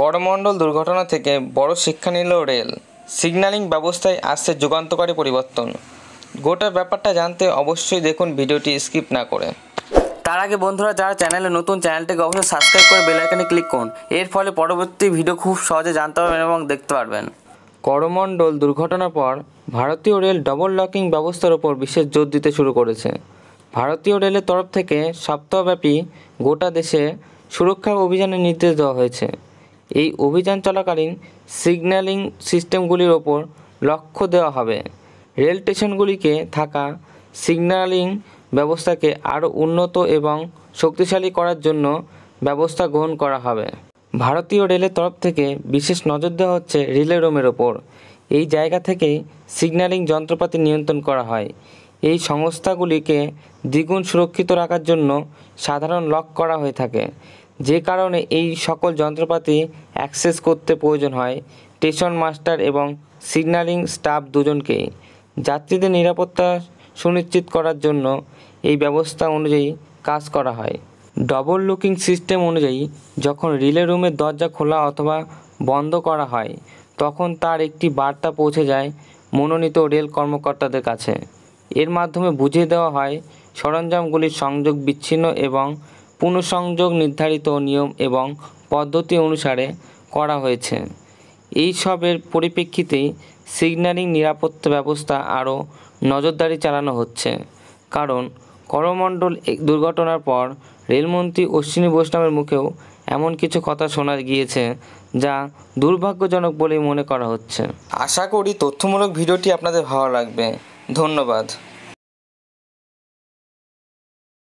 করমণ্ডল দুর্ঘটনা থেকে বড় শিক্ষা নিল রেল সিগন্যালিং ব্যবস্থায় আসছে যুগান্তকারী পরিবর্তন গোটা ব্যাপারটা জানতে অবশ্যই দেখুন ভিডিওটি স্কিপ না করে তার আগে বন্ধুরা যারা চ্যানেলে নতুন চ্যানেলটিকে অবশ্যই সাবস্ক্রাইব করে বেলাইকানে ক্লিক করুন এর ফলে পরবর্তী ভিডিও খুব সহজে জানতে পারবেন এবং দেখতে পারবেন করমণ্ডল দুর্ঘটনার পর ভারতীয় রেল ডবল লকিং ব্যবস্থার ওপর বিশেষ জোর দিতে শুরু করেছে ভারতীয় রেলের তরফ থেকে সপ্তাহব্যাপী গোটা দেশে সুরক্ষা অভিযানের নির্দেশ দেওয়া হয়েছে এই অভিযান চলাকালীন সিগন্যালিং সিস্টেমগুলির ওপর লক্ষ্য দেওয়া হবে রেল স্টেশনগুলিকে থাকা সিগন্যালিং ব্যবস্থাকে আরও উন্নত এবং শক্তিশালী করার জন্য ব্যবস্থা গ্রহণ করা হবে ভারতীয় রেলের তরফ থেকে বিশেষ নজর দেওয়া হচ্ছে রিলে রোমের ওপর এই জায়গা থেকেই সিগন্যালিং যন্ত্রপাতি নিয়ন্ত্রণ করা হয় এই সংস্থাগুলিকে দ্বিগুণ সুরক্ষিত রাখার জন্য সাধারণ লক করা হয়ে থাকে যে কারণে এই সকল যন্ত্রপাতি অ্যাক্সেস করতে প্রয়োজন হয় স্টেশন মাস্টার এবং সিগন্যালিং স্টাফ দুজনকেই যাত্রীদের নিরাপত্তা সুনিশ্চিত করার জন্য এই ব্যবস্থা অনুযায়ী কাজ করা হয় ডবল লুকিং সিস্টেম অনুযায়ী যখন রিলে রুমের দরজা খোলা অথবা বন্ধ করা হয় তখন তার একটি বার্তা পৌঁছে যায় মনোনীত রেল কর্মকর্তাদের কাছে এর মাধ্যমে বুঝিয়ে দেওয়া হয় সরঞ্জামগুলির সংযোগ বিচ্ছিন্ন এবং পুনঃসংযোগ নির্ধারিত নিয়ম এবং পদ্ধতি অনুসারে করা হয়েছে এই সবের পরিপ্রেক্ষিতেই সিগন্যালিং নিরাপত্তা ব্যবস্থা আরও নজরদারি চালানো হচ্ছে কারণ করমণ্ডল দুর্ঘটনার পর রেলমন্ত্রী অশ্বিনী বৈষ্ণবের মুখেও এমন কিছু কথা শোনা গিয়েছে যা দুর্ভাগ্যজনক বলেই মনে করা হচ্ছে আশা করি তথ্যমূলক ভিডিওটি আপনাদের ভালো লাগবে ধন্যবাদ